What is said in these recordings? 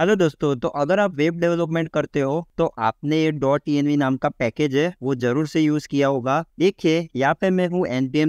hello दोस्तों तो अगर आप वेब डेवलपमेंट करते हो तो आपने ये डॉट ई नाम का पैकेज है वो जरूर से यूज किया होगा देखिए यहाँ पे मैं हूँ एन पी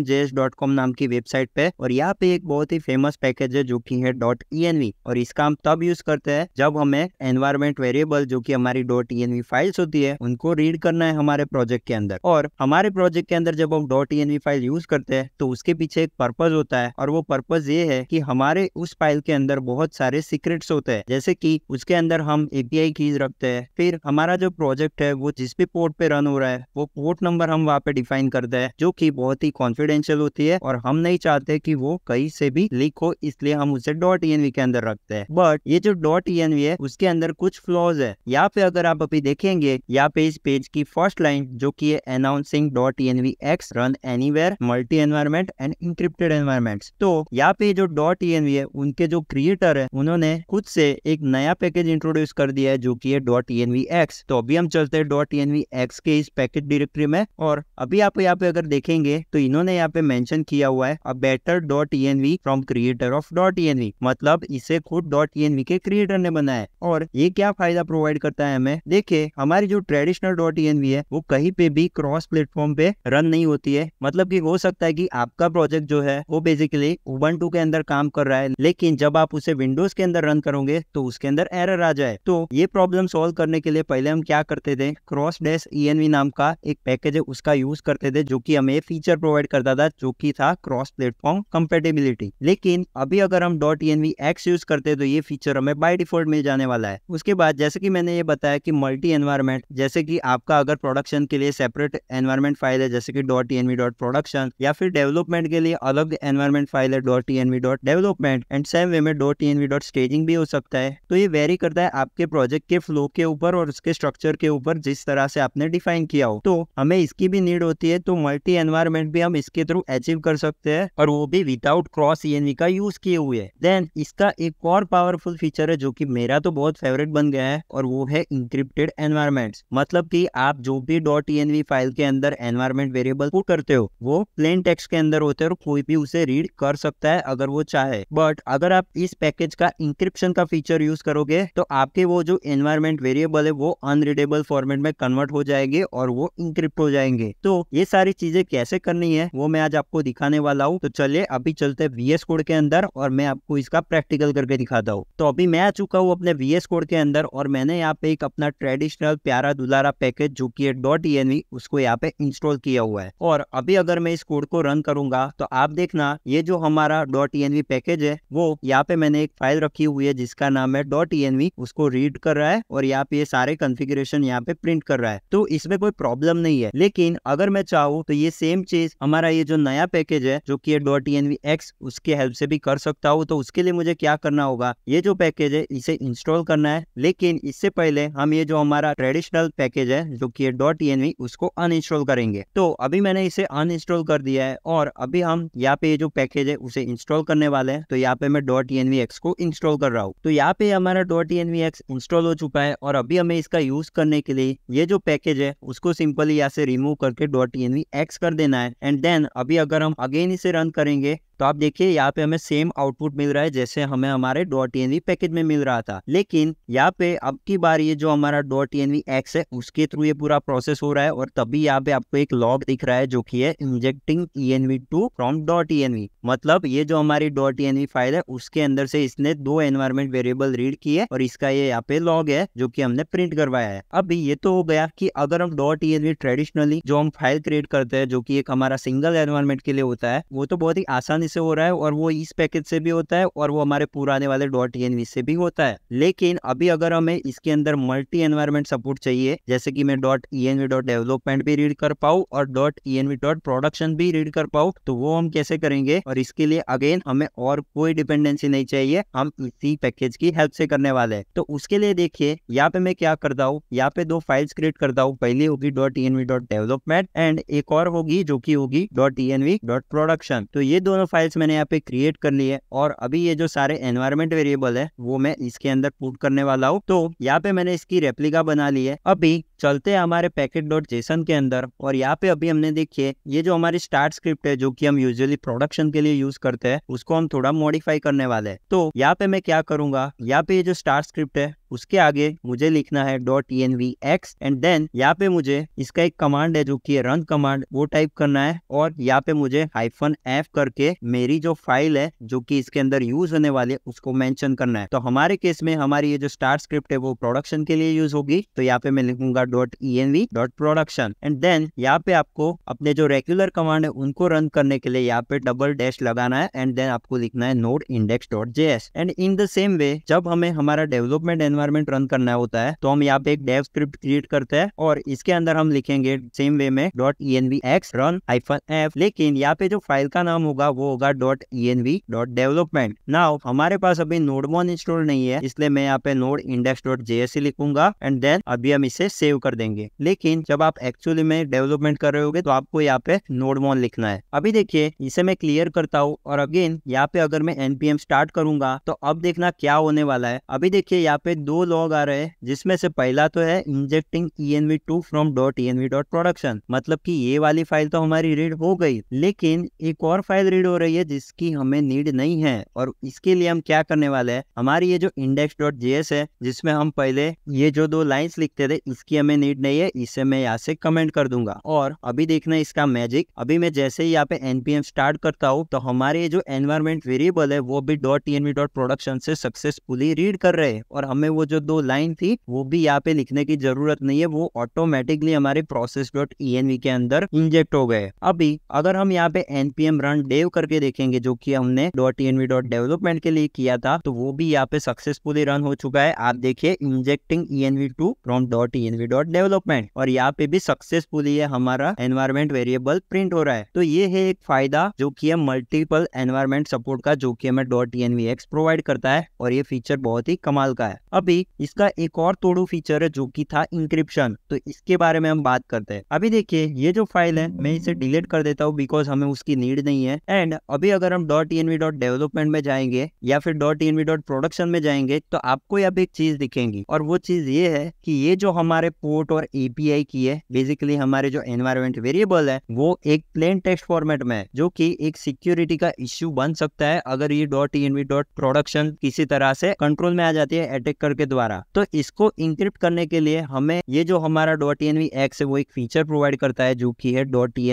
नाम की वेबसाइट पे और यहाँ पे एक बहुत ही फेमस पैकेज है जो कि है डॉट ई और इसका हम तब यूज करते हैं जब हमें एनवायरमेंट वेरिएबल जो की हमारी डॉट ई फाइल्स होती है उनको रीड करना है हमारे प्रोजेक्ट के अंदर और हमारे प्रोजेक्ट के अंदर जब हम डॉट ई फाइल यूज करते हैं तो उसके पीछे एक पर्पज होता है और वो पर्पज ये है की हमारे उस फाइल के अंदर बहुत सारे सीक्रेट्स होते हैं जैसे की उसके अंदर हम एपीआई कीज रखते हैं फिर हमारा जो प्रोजेक्ट है वो जिस भी पोर्ट पे रन हो रहा है वो पोर्ट नंबर हम वहाँ पे डिफाइन करते हैं जो की बहुत ही कॉन्फिडेंशियल होती है और हम नहीं चाहते की वो कहीं से भी लीक हो इसलिए हम उसे डॉट ई e के अंदर रखते हैं बट ये जो डॉट ई e है उसके अंदर कुछ फ्लॉज है यहाँ पे अगर आप अभी देखेंगे यहाँ पे इस पेज की फर्स्ट लाइन जो की है announcing dot E X run any multi environment and encrypted environment तो यहाँ पे जो डॉट ई e है उनके जो क्रिएटर है उन्होंने खुद से एक नया नया पैकेज इंट्रोड्यूस कर दिया है जो कि है डॉट एक्स तो अभी हम चलते हैं डॉट एक्स के इस पैकेज डिरेक्टरी में और अभी आप यहाँ पे अगर देखेंगे तो इन्होंने यहाँ पे मेंशन किया हुआ है a better dot from creator of dot मतलब इसे खुद डॉट के क्रिएटर ने बनाया है और ये क्या फायदा प्रोवाइड करता है हमें देखिये हमारी जो ट्रेडिशनल डॉट है वो कहीं पे भी क्रॉस प्लेटफॉर्म पे रन नहीं होती है मतलब की हो सकता है की आपका प्रोजेक्ट जो है वो बेसिकली उबंटू के अंदर काम कर रहा है लेकिन जब आप उसे विंडोज के अंदर रन करोगे तो उसके अंदर एरर आ जाए तो ये प्रॉब्लम सोल्व करने के लिए पहले हम क्या करते थे क्रॉस डैश ई नाम का एक पैकेज है उसका यूज करते थे जो की हमें फीचर प्रोवाइड करता था जो की था क्रॉस प्लेटफॉर्म कम्पेटेबिलिटी लेकिन अभी अगर हम डॉट ई यूज करते तो ये फीचर हमें बाई डिफॉल्ट मिल जाने वाला है उसके बाद जैसे की मैंने ये बताया कि मल्टी एनवायरमेंट जैसे कि आपका अगर प्रोडक्शन के लिए सेपरेट एनवायरमेंट फाइल है जैसे कि डॉट ई प्रोडक्शन या फिर डेवलपमेंट के लिए अलग एनवायरमेंट फाइल है dot E dot development and same way में डॉट ई डॉट स्टेजिंग भी हो सकता है तो ये वेरी करता है आपके प्रोजेक्ट के फ्लो के ऊपर और उसके स्ट्रक्चर के ऊपर जिस तरह से आपने डिफाइन किया हो तो हमें इसकी भी नीड होती है तो मल्टी एनवायरमेंट भी हम इसके थ्रू अचीव कर सकते हैं और वो भी विदाउट क्रॉस ई का यूज किए हुए है देन इसका एक और पावरफुल फीचर है जो की मेरा तो बहुत फेवरेट बन गया है और वो है इंक्रिप्टेड एनवायरमेंट मतलब की आप जो भी डॉट ई फाइल के अंदर एनवायरमेंट वेरिएबल को करते हो वो प्लेन टेक्स्ट के अंदर होते हैं और कोई भी उसे रीड कर सकता है अगर वो चाहे बट अगर आप इस पैकेज का इंक्रिप्शन का फीचर यूज कर करोगे तो आपके वो जो एनवायरमेंट वेरिएबल है वो अनरीडेबल फॉर्मेट में कन्वर्ट हो जाएंगे और वो इंक्रिप्ट हो जाएंगे तो ये सारी चीजें कैसे करनी है वो मैं आज आपको दिखाने वाला हूँ तो चलिए अभी चलते वीएस कोड के अंदर और मैं आपको इसका प्रैक्टिकल करके दिखाता हूँ तो अभी मैं आ चुका हूँ अपने वीएस कोड के अंदर और मैंने यहाँ पे एक अपना ट्रेडिशनल प्यारा दुलारा पैकेज जो की डॉट ई उसको यहाँ पे इंस्टॉल किया हुआ है और अभी अगर मैं इस कोड को रन करूंगा तो आप देखना ये जो हमारा डॉट ई पैकेज है वो यहाँ पे मैंने एक फाइल रखी हुई है जिसका नाम है डॉट डॉट ई e उसको रीड कर रहा है और यहाँ पे ये सारे कन्फिग्रेशन यहाँ पे प्रिंट कर रहा है तो इसमें कोई प्रॉब्लम नहीं है लेकिन अगर मैं चाहूँ तो ये सेम चीज हमारा ये जो नया पैकेज है जो की डॉट ई e एक्स उसके हेल्प से भी कर सकता हूँ तो उसके लिए मुझे क्या करना होगा ये जो पैकेज है इसे इंस्टॉल करना है लेकिन इससे पहले हम ये जो हमारा ट्रेडिशनल पैकेज है जो की डॉट ई e उसको अनइंस्टॉल करेंगे तो अभी मैंने इसे अनइंस्टॉल कर दिया है और अभी हम यहाँ पे जो पैकेज है उसे इंस्टॉल करने वाले हैं तो यहाँ पे मैं डॉट ई को इंस्टॉल कर रहा हूँ तो यहाँ पे हमारा हमारा dot N V X install हो चुका है और अभी हमें इसका यूज करने के लिए ये जो पैकेज है उसको सिंपली यहाँ से रिमूव करके डॉट एन वी एक्स कर देना है एंड देन अभी अगर हम अगेन इसे रन करेंगे तो आप देखिए यहाँ पे हमें सेम आउटपुट मिल रहा है जैसे हमें हमारे डॉट ई पैकेज में मिल रहा था लेकिन यहाँ पे अब की बार ये जो हमारा डॉट ई एक्स है उसके थ्रू ये पूरा प्रोसेस हो रहा है और तभी यहाँ पे आपको एक लॉग दिख रहा है जो की है injecting E N V two from dot E N V मतलब ये जो हमारी dot E N V file है उसके अंदर से इसने दो एनवायरमेंट वेरिएबल रीड किए और इसका ये यहाँ पे लॉग है जो की हमने प्रिंट करवाया है अभी ये तो हो गया की अगर हम dot E N V traditionally जो हम फाइल क्रिएट करते हैं जो की एक हमारा सिंगल एनवायरमेंट के लिए होता है वो तो बहुत ही आसानी आसानी से हो रहा है और वो इस पैकेज से भी होता है और वो हमारे पुराने वाले डॉट ई से भी होता है लेकिन अभी अगर हमें इसके अंदर मल्टी एनवायरमेंट सपोर्ट चाहिए जैसे कि मैं dot E N V dot development भी रीड कर पाऊँ और dot E N V dot production भी रीड कर पाऊँ तो वो हम कैसे करेंगे और इसके लिए अगेन हमें और कोई डिपेंडेंसी नहीं चाहिए हम इसी पैकेज की हेल्प से करने वाले हैं तो उसके लिए देखिए यहाँ पे मैं क्या करता हूँ यहाँ पे दो फाइल्स क्रिएट करता हूँ पहली होगी dot E N V dot development and एक और होगी जो की होगी dot E N V dot production तो ये दोनों फाइल्स मैंने यहाँ पे क्रिएट कर ली है और अभी ये जो सारे एनवायरमेंट वेरिएबल है वो मैं इसके अंदर पुट करने वाला हूँ तो यहाँ पे मैंने इसकी रेप्लिका बना ली है अभी चलते हैं हमारे पैकेट डॉट जेसन के अंदर और यहाँ पे अभी हमने देखिए ये जो हमारी स्टार्ट स्क्रिप्ट है जो कि हम यूजुअली प्रोडक्शन के लिए यूज करते हैं उसको हम थोड़ा मॉडिफाई करने वाले हैं तो यहाँ पे मैं क्या करूंगा यहाँ पे ये जो स्टार्ट स्क्रिप्ट है उसके आगे मुझे लिखना है dot E N V X and then यहाँ पे मुझे इसका एक कमांड है जो कि रन कमांड वो टाइप करना है और यहाँ पे मुझे हाइफन एफ करके मेरी जो फाइल है जो कि इसके अंदर यूज होने वाली है उसको मेंशन करना है तो हमारे केस में हमारी ये जो स्टार स्क्रिप्ट है वो प्रोडक्शन के लिए यूज होगी तो यहाँ पे मैं लिखूंगा dot E N V dot production and then यहाँ पे आपको अपने जो रेगुलर कमांड है उनको रन करने के लिए यहाँ पे डबल डैश लगाना है एंड देन आपको लिखना है node index dot J S and in the same way जब हमें हमारा डेवलपमेंट एनवायर एनवायरमेंट रन करना होता है तो हम यहाँ पे एक डेव स्क्रिप्ट क्रिएट करते हैं और इसके अंदर हम लिखेंगे सेम वे में dot E N V X run hyphen F लेकिन यहाँ पे जो फाइल का नाम होगा वो होगा dot E N V dot development ना हमारे पास अभी नोड वन इंस्टॉल नहीं है इसलिए मैं यहाँ पे नोड इंडेक्स डॉट जेएससी लिखूंगा एंड देन अभी हम इसे सेव कर देंगे लेकिन जब आप एक्चुअली में डेवलपमेंट कर रहे होगे तो आपको यहाँ पे नोड वन लिखना है अभी देखिए इसे मैं क्लियर करता हूँ और अगेन यहाँ पे अगर मैं एनपीएम स्टार्ट करूंगा तो अब देखना क्या होने वाला है अभी देखिए यहाँ पे दो लॉग आ रहे हैं जिसमें से पहला तो है injecting E N V two from dot E N V dot production मतलब कि ये वाली फाइल तो हमारी रीड हो गई लेकिन एक और फाइल रीड हो रही है जिसकी हमें नीड नहीं है और इसके लिए हम क्या करने वाले हैं हमारी ये जो इंडेक्स डॉट एस है जिसमें हम पहले ये जो दो लाइन्स लिखते थे इसकी हमें नीड नहीं है इसे मैं यहाँ से कमेंट कर दूंगा और अभी देखना इसका मैजिक अभी मैं जैसे ही यहाँ पे एनपीएम स्टार्ट करता हूँ तो हमारे ये जो एनवायरमेंट वेरिएबल है वो भी dot E N V dot production से सक्सेसफुली रीड कर रहे हैं और हमें वो जो दो लाइन थी वो भी यहाँ पे लिखने की जरूरत नहीं है वो ऑटोमेटिकली हमारे प्रोसेस डॉट ई के अंदर इंजेक्ट हो गए अभी अगर हम यहाँ पे एनपीएम रन डेव करके देखेंगे जो की हमने डॉट ई डॉट डेवलपमेंट के लिए किया था तो वो भी यहाँ पे सक्सेसफुली रन हो चुका है आप देखिए injecting E N two from dot E N dot development और यहाँ पे भी सक्सेसफुली है हमारा एनवायरमेंट वेरिएबल प्रिंट हो रहा है तो ये है एक फायदा जो कि है मल्टीपल एनवायरमेंट सपोर्ट का जो कि हमें dot E N X provide करता है और ये फीचर बहुत ही कमाल का है अब अभी इसका एक और तोड़ू फीचर है जो कि था इंक्रिप्शन तो इसके बारे में हम बात करते हैं अभी देखिए ये जो फाइल है मैं इसे डिलीट कर देता हूँ बिकॉज हमें उसकी नीड नहीं है एंड अभी अगर हम डॉट ई डॉट डेवलपमेंट में जाएंगे या फिर डॉट ई डॉट प्रोडक्शन में जाएंगे तो आपको यहाँ पे एक चीज दिखेंगी और वो चीज ये है कि ये जो हमारे पोर्ट और एपीआई की है बेसिकली हमारे जो एनवायरमेंट वेरिएबल है वो एक प्लेन टेक्स्ट फॉर्मेट में है जो कि एक सिक्योरिटी का इश्यू बन सकता है अगर ये डॉट ई डॉट प्रोडक्शन किसी तरह से कंट्रोल में आ जाती है अटैक कर के द्वारा तो इसको इंक्रिप्ट करने के लिए हमें ये जो हमारा डॉट ई एक्स है वो एक फीचर प्रोवाइड करता है जो की है डॉट ई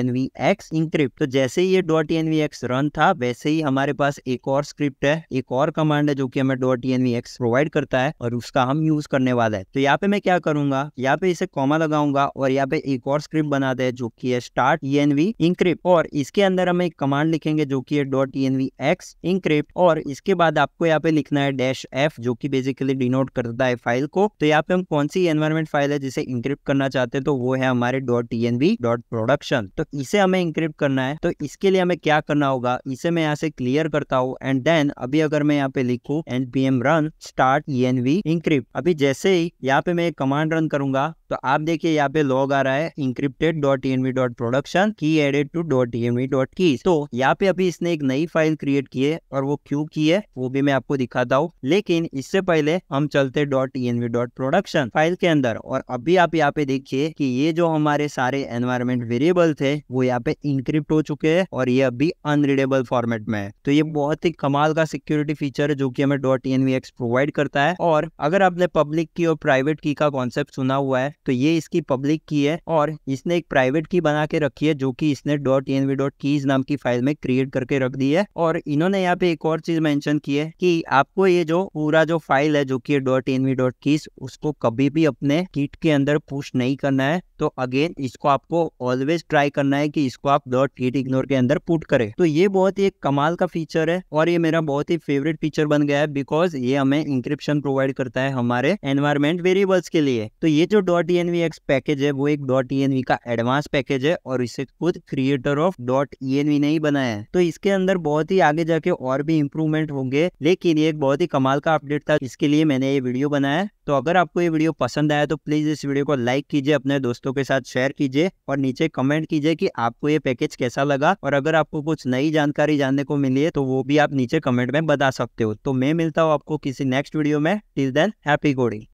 एक्स इंक्रिप्ट तो जैसे ही ये डॉट ई एक्स रन था वैसे ही हमारे पास एक और स्क्रिप्ट है एक और कमांड है जो की हमें डॉट ई एक्स प्रोवाइड करता है और उसका हम यूज करने वाला है तो यहाँ पे मैं क्या करूंगा यहाँ पे इसे कॉमा लगाऊंगा और यहाँ पे एक और स्क्रिप्ट बनाते हैं जो की है स्टार्ट ई इंक्रिप्ट और इसके अंदर हम एक कमांड लिखेंगे जो की है डॉट ई एक्स इंक्रिप्ट और इसके बाद आपको यहाँ पे लिखना है डैश एफ जो की बेसिकली डिनोट इंक्रिप्ट कर देता है फाइल को तो यहाँ पे हम कौन सी एनवायरमेंट फाइल है जिसे इंक्रिप्ट करना चाहते हैं तो वो है हमारे डॉट डॉट प्रोडक्शन तो इसे हमें इंक्रिप्ट करना है तो इसके लिए हमें क्या करना होगा इसे मैं यहाँ से क्लियर करता हूँ एंड देन अभी अगर मैं यहाँ पे लिखू P M run start E encrypt अभी जैसे ही यहाँ पे मैं कमांड रन करूंगा तो आप देखिए यहाँ पे लॉग आ रहा है encrypted dot N V dot production key added to dot N V dot key तो यहाँ पे अभी इसने एक नई फाइल क्रिएट की है और वो क्यों की है वो भी मैं आपको दिखाता हूँ लेकिन इससे पहले हम चल चलते dot E N dot production file के अंदर और अभी आप यहाँ पे देखिए कि ये जो हमारे सारे एनवायरमेंट वेरिएबल थे वो यहाँ पे इंक्रिप्ट हो चुके हैं और ये अभी अनरीडेबल फॉर्मेट में है तो ये बहुत ही कमाल का सिक्योरिटी फीचर है जो की हमें डॉट एक्स प्रोवाइड करता है और अगर आपने पब्लिक की और प्राइवेट की का कॉन्सेप्ट सुना हुआ है तो ये इसकी पब्लिक की है और इसने एक प्राइवेट की बना के रखी है जो की इसने dot E V dot keys नाम की फाइल में क्रिएट करके रख दी है और इन्होंने यहाँ पे एक और चीज मेंशन की है कि आपको ये जो पूरा जो फाइल है जो कि डॉट एन वी डॉट किस उसको कभी भी अपने किट के अंदर पुश नहीं करना है तो अगेन इसको आपको ऑलवेज ट्राई करना है कि इसको आप डॉट किट इग्नोर के अंदर पुट करें तो ये बहुत ही एक कमाल का फीचर है और ये मेरा बहुत ही फेवरेट फीचर बन गया है बिकॉज ये हमें इंक्रिप्शन प्रोवाइड करता है हमारे एनवायरमेंट वेरिएबल्स के लिए तो ये जो dot E N V X package है वो एक डॉट ई एनवी का एडवांस पैकेज है और इसे खुद creator of dot E N V ने ही बनाया है तो इसके अंदर बहुत ही आगे जाके और भी इम्प्रूवमेंट होंगे लेकिन ये एक बहुत ही कमाल का अपडेट था इसके लिए मैंने ये वीडियो बनाया है तो अगर आपको ये वीडियो पसंद आया तो प्लीज़ इस वीडियो को लाइक कीजिए अपने दोस्तों के साथ शेयर कीजिए और नीचे कमेंट कीजिए कि आपको ये पैकेज कैसा लगा और अगर आपको कुछ नई जानकारी जानने को मिली है तो वो भी आप नीचे कमेंट में बता सकते हो तो मैं मिलता हूँ आपको किसी नेक्स्ट वीडियो में टिल देन हैप्पी कोडिंग